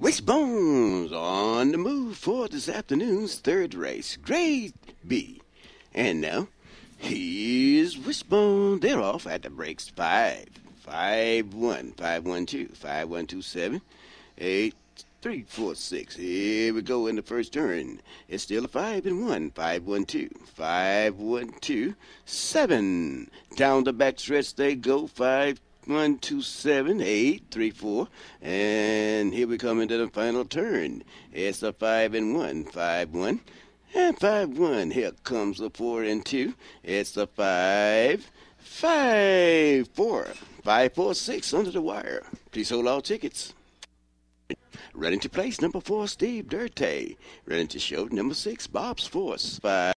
Wishbones on the move for this afternoon's third race, Grade B. And now, here's Wishbone. They're off at the brakes. Five, five, one, five, one, two, five, one, two, seven, eight, three, four, six. Here we go in the first turn. It's still a five and one. 2, 7. Down the back stretch they go. Five, one two seven eight three four, and here we come into the final turn. It's a five and one, five one, and five one. Here comes the four and two. It's a five, five four, five four six under the wire. Please hold all tickets. Running to place number four, Steve Durte. Running to show number six, Bob's Force. Five.